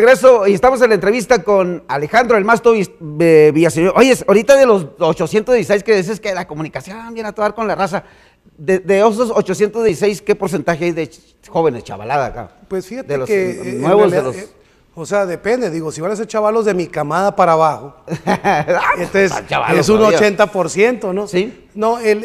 Regreso y estamos en la entrevista con Alejandro El Masto eh, Villaseñor. Oye, ahorita de los 816 que dices que la comunicación viene a tocar con la raza, de, de, esos 816, ¿qué porcentaje hay de jóvenes, chavalada acá? Pues fíjate de los que, eh, nuevos de los... Eh, o sea, depende, digo, si van a ser chavalos de mi camada para abajo, ah, entonces es un 80%, ¿no? Sí. No, el,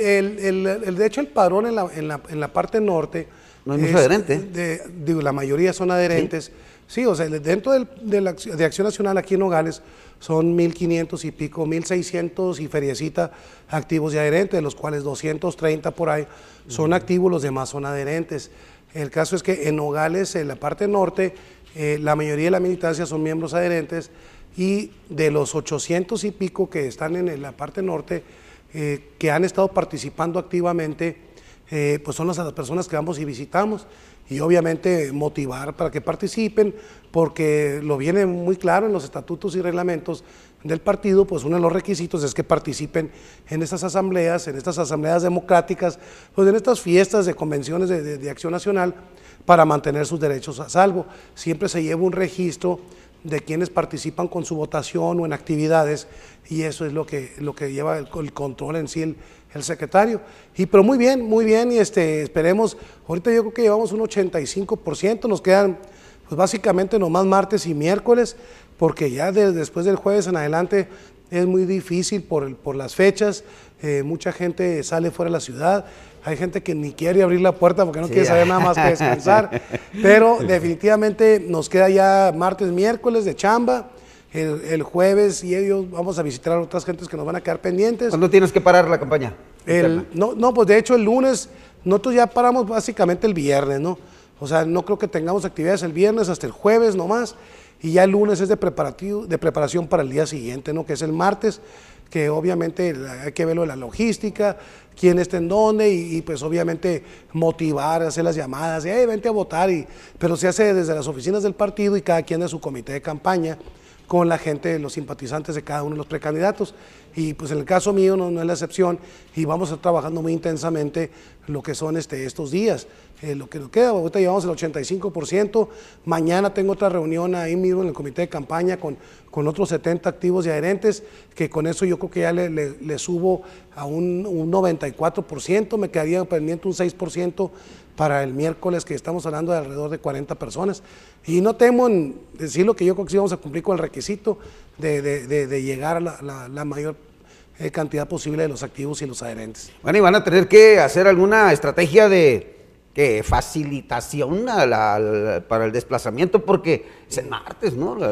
de hecho el padrón en la, en la, parte norte... No es, adherente. digo, la mayoría son adherentes. Sí, o sea, dentro de, Acción Nacional aquí en Nogales son 1.500 y pico, 1.600 y feriecita activos y adherentes, de los cuales 230 por ahí son activos, los demás son adherentes. El caso es que en Nogales, en la parte norte, eh, la mayoría de la militancia son miembros adherentes y de los 800 y pico que están en, la parte norte, eh, que han estado participando activamente, eh, pues son las, personas que vamos y visitamos y obviamente motivar para que participen, porque lo viene muy claro en los estatutos y reglamentos del partido, pues uno de los requisitos es que participen en estas asambleas, en estas asambleas democráticas, pues en estas fiestas de convenciones de acción nacional para mantener sus derechos a salvo. Siempre se lleva un registro de quienes participan con su votación o en actividades y eso es lo que, lo que lleva el, control en sí el, secretario. Y pero muy bien, muy bien y este, esperemos, ahorita yo creo que llevamos un 85%, nos quedan pues básicamente nomás martes y miércoles porque ya después del jueves en adelante es muy difícil por, por las fechas, eh, mucha gente sale fuera de la ciudad, hay gente que ni quiere abrir la puerta porque no quiere saber nada más que descansar. Pero definitivamente nos queda ya martes, miércoles de chamba. El, jueves y ellos vamos a visitar a otras gentes que nos van a quedar pendientes. ¿Cuándo tienes que parar la campaña? no, no, pues de hecho el lunes, nosotros ya paramos básicamente el viernes, ¿no? O sea, no creo que tengamos actividades el viernes hasta el jueves nomás y ya el lunes es de, preparativo, de preparación para el día siguiente, ¿no? que es el martes, que obviamente hay que verlo de la logística, quién está en dónde y, pues obviamente motivar, hacer las llamadas, y, vente a votar, y, pero se hace desde las oficinas del partido y cada quien de su comité de campaña con la gente, los simpatizantes de cada uno de los precandidatos. Y pues en el caso mío no, es la excepción y vamos a estar trabajando muy intensamente lo que son este, estos días. Eh, lo que nos queda. Ahorita llevamos el 85%. Mañana tengo otra reunión ahí mismo en el comité de campaña con, con otros 70 activos y adherentes, que con eso yo creo que ya le, subo a un, 94%. Me quedaría pendiente un 6% para el miércoles, que estamos hablando de alrededor de 40 personas. Y no temo en decir lo que yo creo que sí vamos a cumplir con el requisito de, llegar a la, la mayor eh, cantidad posible de los activos y los adherentes. Bueno, y van a tener que hacer alguna estrategia de que facilitación para el desplazamiento, porque es en martes, ¿no? La,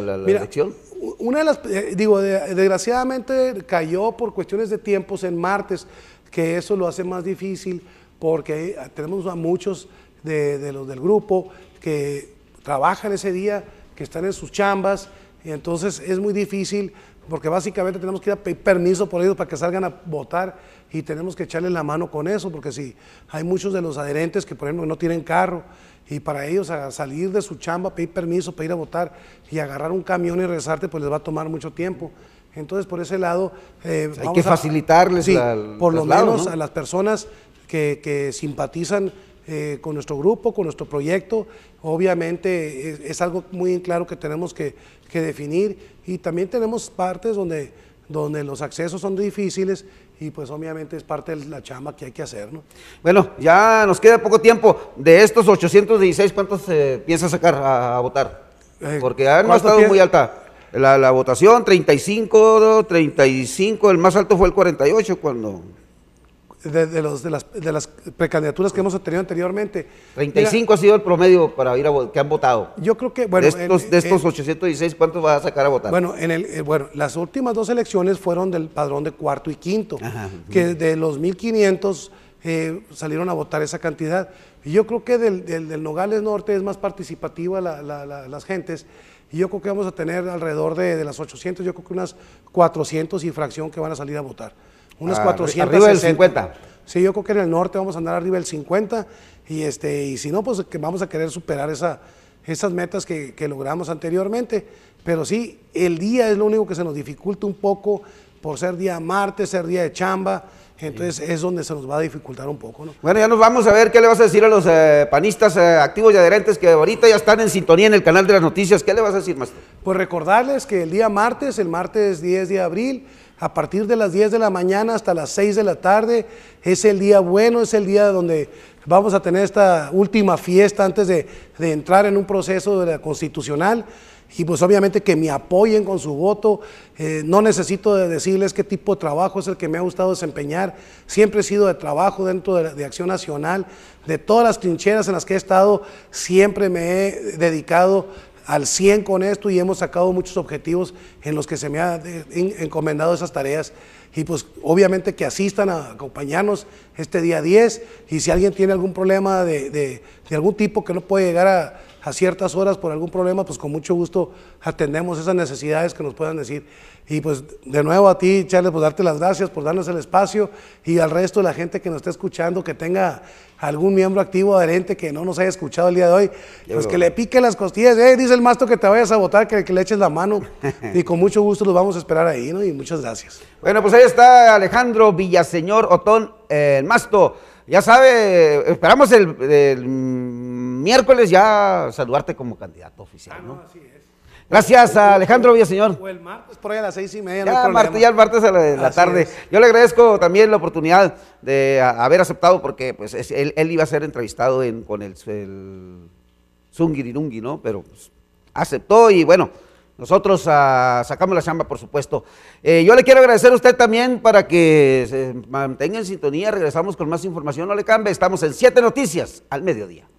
Una de las, eh, digo, desgraciadamente cayó por cuestiones de tiempos en martes, que eso lo hace más difícil, porque tenemos a muchos de los del grupo que trabajan ese día, que están en sus chambas, y entonces es muy difícil porque básicamente tenemos que ir a pedir permiso por ellos para que salgan a votar y tenemos que echarles la mano con eso, porque si hay muchos de los adherentes que, por ejemplo, no tienen carro y para ellos salir de su chamba, pedir permiso, para ir a votar y agarrar un camión y rezarte pues les va a tomar mucho tiempo. Entonces, por ese lado... Eh, hay que facilitarles por lo menos a las personas que simpatizan eh, con nuestro grupo, con nuestro proyecto. Obviamente es, algo muy claro que tenemos que, definir y también tenemos partes donde, donde los accesos son difíciles y pues obviamente es parte de la chama que hay que hacer, Bueno, ya nos queda poco tiempo. De estos 816, ¿cuántos se eh, piensa sacar a, votar? Eh, Porque ha estado muy alta. La, la votación, 35, 35, el más alto fue el 48 cuando de, los, de, las, de las precandidaturas que hemos obtenido anteriormente. 35 ha sido el promedio para ir a que han votado. Yo creo que, bueno. De estos, de estos 816, ¿cuántos va a sacar a votar? Bueno, en el, eh, bueno, las últimas dos elecciones fueron del padrón de cuarto y quinto, que de los 1.500 eh, salieron a votar esa cantidad. Y yo creo que del, del, Nogales Norte es más participativa la, las gentes. Y yo creo que vamos a tener alrededor de, de las 800, yo creo que unas 400 y fracción que van a salir a votar. Unas 400. Arriba del 50. Sí, yo creo que en el norte vamos a andar arriba del 50 y este y si no pues que vamos a querer superar esa esas metas que, logramos anteriormente. Pero sí, el día es lo único que se nos dificulta un poco por ser día martes, ser día de chamba, entonces es donde se nos va a dificultar un poco, ¿no? Bueno, ya nos vamos a ver qué le vas a decir a los eh, panistas eh, activos y adherentes que ahorita ya están en sintonía en el canal de las noticias. ¿Qué le vas a decir, maestro? Pues recordarles que el día martes, el martes 10 de abril, a partir de las 10 de la mañana hasta las 6 de la tarde, es el día bueno, es el día donde Vamos a tener esta última fiesta antes de, entrar en un proceso constitucional y pues obviamente que me apoyen con su voto. Eh, no necesito de decirles qué tipo de trabajo es el que me ha gustado desempeñar. Siempre he sido de trabajo dentro de, Acción Nacional. De todas las trincheras en las que he estado, siempre me he dedicado al 100 con esto y hemos sacado muchos objetivos en los que se me han encomendado esas tareas y pues obviamente que asistan a acompañarnos este día 10 y si alguien tiene algún problema de, de algún tipo que no puede llegar a, a ciertas horas por algún problema, pues con mucho gusto atendemos esas necesidades que nos puedan decir. Y pues de nuevo a ti, Charles, por darte las gracias por darnos el espacio y al resto de la gente que nos está escuchando, que tenga algún miembro activo adherente que no nos haya escuchado el día de hoy, pues que le pique las costillas, eh, dice el masto que te vayas a votar, que, le eches la mano y con mucho gusto los vamos a esperar ahí, ¿no? Y muchas gracias. Bueno, pues ahí está Alejandro Villaseñor Otón, el masto. Ya sabe, esperamos el miércoles ya saludarte como candidato oficial, ah, ¿no? así es. Gracias a Alejandro Villaseñor. O el martes, por ahí a las seis y media. Ya, el martes a la, tarde. Yo le agradezco también la oportunidad de haber aceptado, porque pues él, iba a ser entrevistado con el, el ¿no? Pero pues, aceptó y bueno, nosotros ah, sacamos la chamba, por supuesto. Eh, yo le quiero agradecer a usted también para que se mantenga en sintonía. Regresamos con más información. No le cambie. Estamos en Siete Noticias al mediodía.